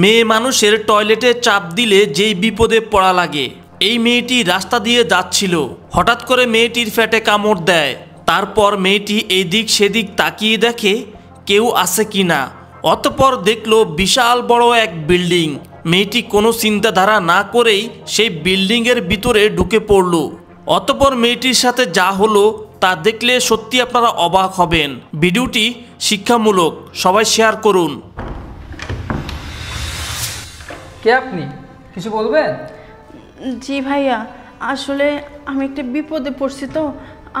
মেয়ে মানুষের টয়লেটে চাপ দিলে যেই বিপদে পড়া লাগে এই মেয়েটি রাস্তা দিয়ে যাচ্ছিল হঠাৎ করে মেয়েটির ফ্যাটে কামড় দেয় তারপর মেয়েটি এইদিক সেদিক তাকিয়ে দেখে কেউ আছে কি না অতপর দেখল বিশাল বড় এক বিল্ডিং মেয়েটি কোনো চিন্তাধারা না করেই সেই বিল্ডিংয়ের ভিতরে ঢুকে পড়ল অতপর মেয়েটির সাথে যা হলো তা দেখলে সত্যি আপনারা অবাক হবেন ভিডিওটি শিক্ষামূলক সবাই শেয়ার করুন কে আপনি কিছু বলবেন জি ভাইয়া আসলে আমি একটা বিপদে পড়ছি তো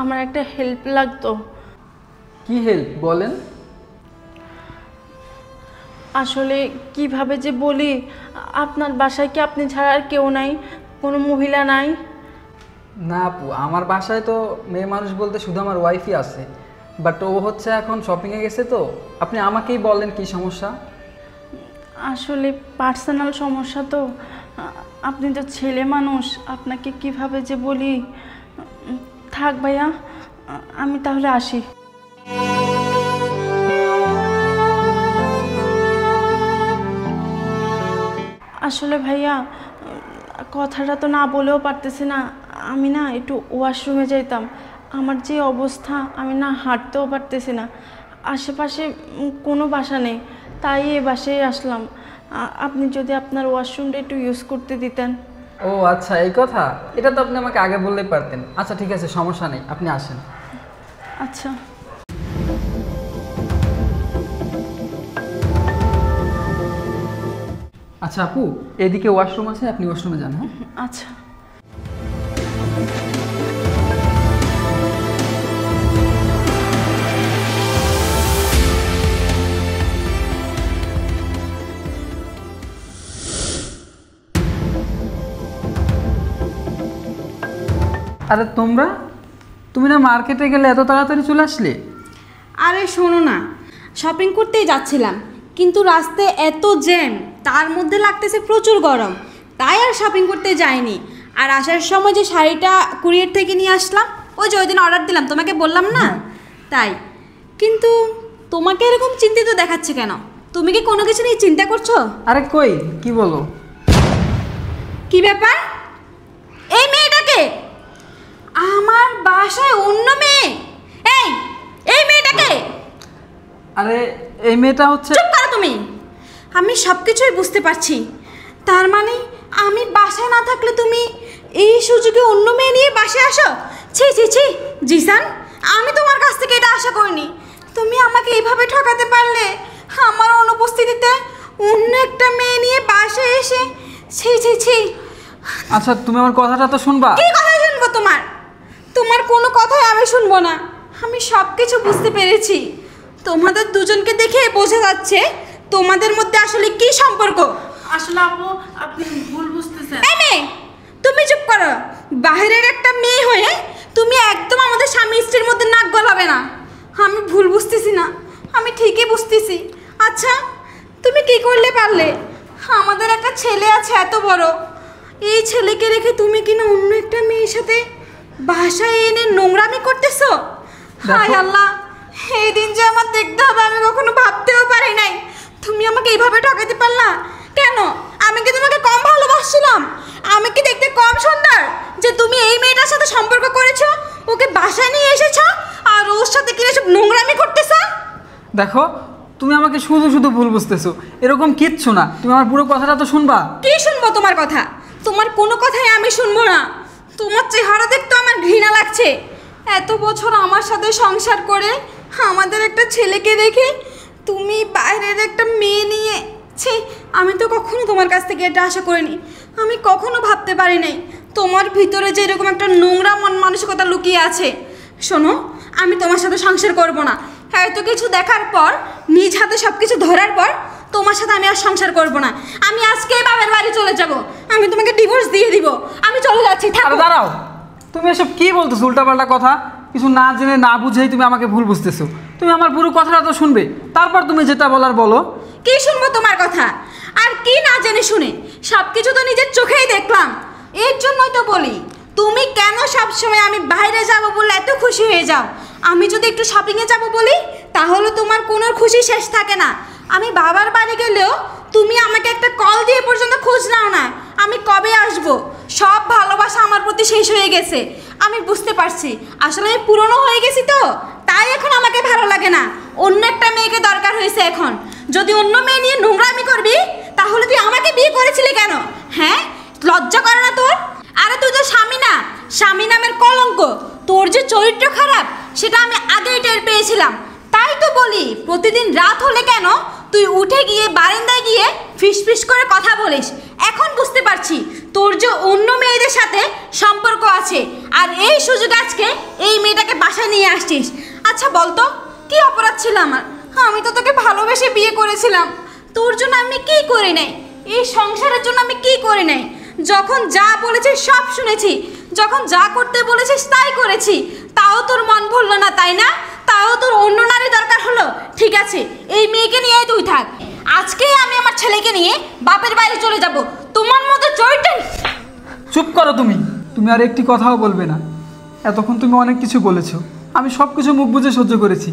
আমার একটা হেল্প লাগতো কি হেল্প বলেন আসলে কিভাবে যে বলি আপনার বাসায় কি আপনি ছাড়া আর কেউ নাই কোনো মহিলা নাই না আপু আমার বাসায় তো মেয়ে মানুষ বলতে শুধু আমার ওয়াইফই আছে বাট ও হচ্ছে এখন শপিংয়ে গেছে তো আপনি আমাকেই বলেন কি সমস্যা আসলে পার্সোনাল সমস্যা তো আপনি তো ছেলে মানুষ আপনাকে কিভাবে যে বলি থাক ভাইয়া আমি তাহলে আসি আসলে ভাইয়া কথাটা তো না বলেও পারতেছি না আমি না একটু ওয়াশরুমে যাইতাম আমার যে অবস্থা আমি না হাঁটতেও পারতেছি না আশেপাশে কোনো বাসা নেই তাই এ বাসায় আসলাম আপনি যদি আপনার ওয়াশরুমটা একটু ইউজ করতে দিতেন ও আচ্ছা এই কথা এটা তো আপনি আমাকে আগে বললেই পারতেন আচ্ছা ঠিক আছে সমস্যা নেই আপনি আসেন আচ্ছা আচ্ছা আপু এদিকে ওয়াশরুম আছে আপনি ওয়াশরুমে যান হ্যাঁ আচ্ছা আরে তোমরা তুমি না মার্কেটে গেলে এত তাড়াতাড়ি চলে আসলে আরে শোনো না শপিং করতেই যাচ্ছিলাম কিন্তু রাস্তায় এত জ্যাম তার মধ্যে লাগতেছে প্রচুর গরম তাই আর শপিং করতে যাইনি আর আসার সময় যে শাড়িটা কুরিয়ার থেকে নিয়ে আসলাম ওই যে ওই দিন অর্ডার দিলাম তোমাকে বললাম না তাই কিন্তু তোমাকে এরকম চিন্তিত দেখাচ্ছে কেন তুমি কি কোনো কিছু নিয়ে চিন্তা করছো আরে কই কি বলো কি ব্যাপার আরে এই মেয়েটা হচ্ছে চুপ করো তুমি আমি সব কিছুই বুঝতে পারছি তার মানে আমি বাসায় না থাকলে তুমি এই সুযোগে অন্য মেয়ে নিয়ে বাসায় আসো ছি ছি ছি জিসান আমি তোমার কাছ থেকে এটা আশা করিনি তুমি আমাকে এইভাবে ঠকাতে পারলে আমার অনুপস্থিতিতে অন্য একটা মেয়ে নিয়ে বাসে এসে ছি ছি ছি আচ্ছা তুমি আমার কথাটা তো শুনবা কি কথা শুনবো তোমার তোমার কোনো কথাই আমি শুনবো না আমি সব কিছু বুঝতে পেরেছি তোমাদের দুজনকে দেখে বোঝা যাচ্ছে তোমাদের মধ্যে আসলে কি সম্পর্ক আসলে আপু আপনি ভুল বুঝতেছেন এই মেয়ে তুমি চুপ করো বাইরের একটা মেয়ে হয়ে তুমি একদম আমাদের স্বামী স্ত্রীর মধ্যে নাক গলাবে না আমি ভুল বুঝতেছি না আমি ঠিকই বুঝতেছি আচ্ছা তুমি কি করলে পারলে আমাদের একটা ছেলে আছে এত বড় এই ছেলেকে রেখে তুমি কিনা অন্য একটা মেয়ের সাথে বাসায় এনে নোংরামি করতেছো হায় আল্লাহ এই দিন যে আমার দেখতে হবে আমি কখনো ভাবতেও পারি নাই তুমি আমাকে এইভাবে ঠকাতে পারলা কেন আমি কি তোমাকে কম ভালোবাসছিলাম আমি কি দেখতে কম সুন্দর যে তুমি এই মেয়েটার সাথে সম্পর্ক করেছ ওকে বাসায় নিয়ে এসেছ আর ওর সাথে কি এসব নোংরামি করতেছ দেখো তুমি আমাকে শুধু শুধু ভুল বুঝতেছো এরকম কিচ্ছু না তুমি আমার পুরো কথাটা তো শুনবা কি শুনবো তোমার কথা তোমার কোনো কথাই আমি শুনবো না তোমার চেহারা দেখতে আমার ঘৃণা লাগছে এত বছর আমার সাথে সংসার করে আমাদের একটা ছেলেকে দেখে তুমি বাইরের একটা মেয়ে নিয়ে ছি আমি তো কখনো তোমার কাছ থেকে এটা আশা করিনি আমি কখনো ভাবতে পারি নাই তোমার ভিতরে যে এরকম একটা নোংরা মন মানসিকতা লুকিয়ে আছে শোনো আমি তোমার সাথে সংসার করব না এত কিছু দেখার পর নিজ হাতে সব কিছু ধরার পর তোমার সাথে আমি আর সংসার করব না আমি আজকেই বাবার বাড়ি চলে যাব আমি তোমাকে ডিভোর্স দিয়ে দিব আমি চলে যাচ্ছি দাঁড়াও তুমি এসব কি বলতো উল্টাপাল্টা কথা কিছু না জেনে না বুঝেই তুমি আমাকে ভুল বুঝতেছো তুমি আমার পুরো কথাটা তো শুনবে তারপর তুমি যেটা বলার বলো কি শুনবো তোমার কথা আর কি না জেনে শুনে সব কিছু তো নিজের চোখেই দেখলাম এর জন্যই তো বলি তুমি কেন সবসময় আমি বাইরে যাব বলে এত খুশি হয়ে যাও আমি যদি একটু শপিংয়ে যাব বলি তাহলে তোমার কোনো খুশি শেষ থাকে না আমি বাবার বাড়ি গেলেও তুমি আমাকে একটা কল দিয়ে পর্যন্ত খোঁজ নাও না আমি কবে আসবো সব ভালোবাসা আমার প্রতি শেষ হয়ে গেছে আমি বুঝতে পারছি আসলে আমি পুরনো হয়ে গেছি তো তাই এখন আমাকে ভালো লাগে না অন্য একটা মেয়েকে দরকার হয়েছে এখন যদি অন্য মেয়ে নিয়ে নোংরামি করবি তাহলে তুই আমাকে বিয়ে করেছিলি কেন হ্যাঁ লজ্জা করে না তোর আরে তুই তো স্বামী না স্বামী নামের কলঙ্ক তোর যে চরিত্র খারাপ সেটা আমি আগেই টের পেয়েছিলাম তাই তো বলি প্রতিদিন রাত হলে কেন তুই উঠে গিয়ে বারান্দায় গিয়ে ফিস ফিস করে কথা বলিস এখন বুঝতে পারছি তোর যে অন্য মেয়েদের সাথে সম্পর্ক আছে আর এই সুযোগ আজকে এই মেয়েটাকে বাসায় নিয়ে আসছিস আচ্ছা বলতো কি অপরাধ ছিল আমার আমি তো তোকে ভালোবেসে বিয়ে করেছিলাম তোর জন্য আমি কি করে নাই এই সংসারের জন্য আমি কি করে নাই যখন যা বলেছিস সব শুনেছি যখন যা করতে বলেছিস তাই করেছি তাও তোর মন ভরল না তাই না তাও তোর অন্য নারী দরকার হলো ঠিক আছে এই মেয়েকে নিয়েই তুই থাক আজকেই আমি আমার ছেলেকে নিয়ে বাপের বাইরে চলে যাব তোমার মতো চৈতন্য চুপ করো তুমি তুমি আর একটি কথাও বলবে না এতক্ষণ তুমি অনেক কিছু বলেছো আমি সব কিছু মুখ বুঝে সহ্য করেছি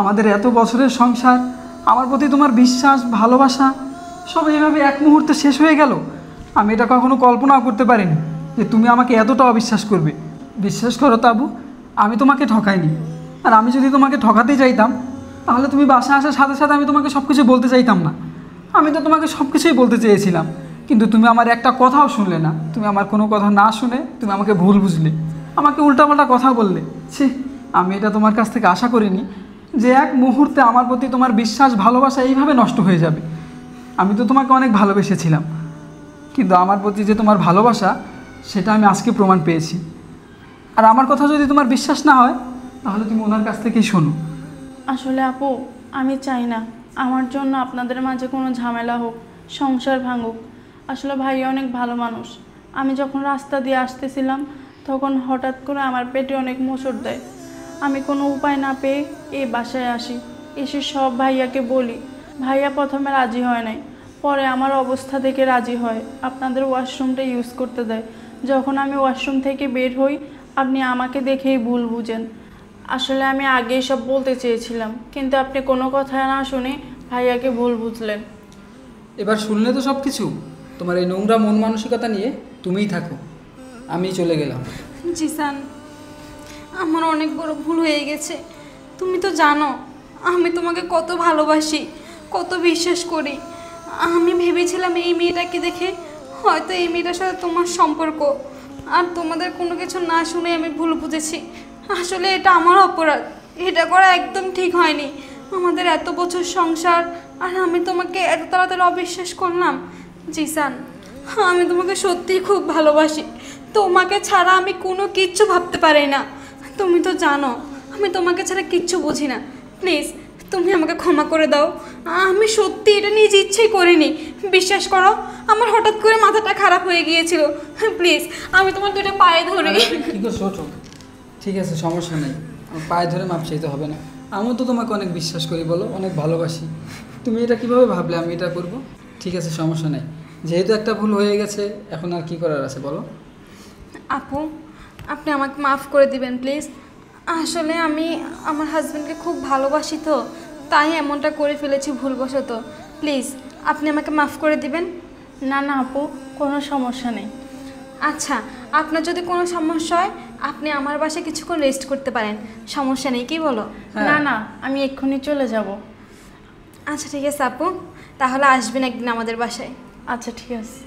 আমাদের এত বছরের সংসার আমার প্রতি তোমার বিশ্বাস ভালোবাসা সব এইভাবে এক মুহূর্তে শেষ হয়ে গেল আমি এটা কখনো কল্পনাও করতে পারিনি যে তুমি আমাকে এতটা অবিশ্বাস করবে বিশ্বাস করো তাবু আমি তোমাকে ঠকাইনি আর আমি যদি তোমাকে ঠকাতে চাইতাম তাহলে তুমি বাসা আসার সাথে সাথে আমি তোমাকে সব কিছু বলতে চাইতাম না আমি তো তোমাকে সব কিছুই বলতে চেয়েছিলাম কিন্তু তুমি আমার একটা কথাও শুনলে না তুমি আমার কোনো কথা না শুনে তুমি আমাকে ভুল বুঝলে আমাকে উল্টাপাল্টা কথা বললে ছি আমি এটা তোমার কাছ থেকে আশা করিনি যে এক মুহূর্তে আমার প্রতি তোমার বিশ্বাস ভালোবাসা এইভাবে নষ্ট হয়ে যাবে আমি তো তোমাকে অনেক ভালোবেসেছিলাম কিন্তু আমার প্রতি যে তোমার ভালোবাসা সেটা আমি আজকে প্রমাণ পেয়েছি আর আমার কথা যদি তোমার বিশ্বাস না হয় তাহলে তুমি ওনার কাছ থেকেই শোনো আসলে আপু আমি চাই না আমার জন্য আপনাদের মাঝে কোনো ঝামেলা হোক সংসার ভাঙুক আসলে ভাইয়া অনেক ভালো মানুষ আমি যখন রাস্তা দিয়ে আসতেছিলাম তখন হঠাৎ করে আমার পেটে অনেক মোচড় দেয় আমি কোনো উপায় না পেয়ে এই বাসায় আসি এসে সব ভাইয়াকে বলি ভাইয়া প্রথমে রাজি হয় নাই পরে আমার অবস্থা থেকে রাজি হয় আপনাদের ওয়াশরুমটা ইউজ করতে দেয় যখন আমি ওয়াশরুম থেকে বের হই আপনি আমাকে দেখেই ভুল বুঝেন আসলে আমি আগেই সব বলতে চেয়েছিলাম কিন্তু আপনি কোনো কথা না শুনে ভাইয়াকে ভুল বুঝলেন এবার শুনলে তো সব কিছু তোমার এই নোংরা মন মানসিকতা নিয়ে তুমিই থাকো আমি চলে গেলাম জিসান আমার অনেক বড় ভুল হয়ে গেছে তুমি তো জানো আমি তোমাকে কত ভালোবাসি কত বিশ্বাস করি আমি ভেবেছিলাম এই মেয়েটাকে দেখে হয়তো এই মেয়েটার সাথে তোমার সম্পর্ক আর তোমাদের কোনো কিছু না শুনে আমি ভুল বুঝেছি আসলে এটা আমার অপরাধ এটা করা একদম ঠিক হয়নি আমাদের এত বছর সংসার আর আমি তোমাকে এত তাড়াতাড়ি অবিশ্বাস করলাম জিসান আমি তোমাকে সত্যিই খুব ভালোবাসি তোমাকে ছাড়া আমি কোনো কিচ্ছু ভাবতে পারি না তুমি তো জানো আমি তোমাকে ছাড়া কিচ্ছু বুঝি না প্লিজ তুমি আমাকে ক্ষমা করে দাও আমি সত্যি এটা নিজ ইচ্ছেই করিনি বিশ্বাস করো আমার হঠাৎ করে মাথাটা খারাপ হয়ে গিয়েছিল প্লিজ আমি তোমার দুটো পায়ে ধরে ঠিক আছে সমস্যা নেই পায়ে ধরে মাপ চাইতে হবে না আমিও তো তোমাকে অনেক বিশ্বাস করি বলো অনেক ভালোবাসি তুমি এটা কিভাবে ভাবলে আমি এটা করবো ঠিক আছে সমস্যা নেই যেহেতু একটা ভুল হয়ে গেছে এখন আর কি করার আছে বলো আপু আপনি আমাকে মাফ করে দিবেন প্লিজ আসলে আমি আমার হাজব্যান্ডকে খুব ভালোবাসি তো তাই এমনটা করে ফেলেছি ভুলবশত প্লিজ আপনি আমাকে মাফ করে দিবেন না না আপু কোনো সমস্যা নেই আচ্ছা আপনার যদি কোনো সমস্যা হয় আপনি আমার বাসায় কিছুক্ষণ রেস্ট করতে পারেন সমস্যা নেই কি বলো হ্যাঁ। না না আমি এক্ষুনি চলে যাব আচ্ছা ঠিক আছে আপু তাহলে আসবেন একদিন আমাদের বাসায় আচ্ছা ঠিক আছে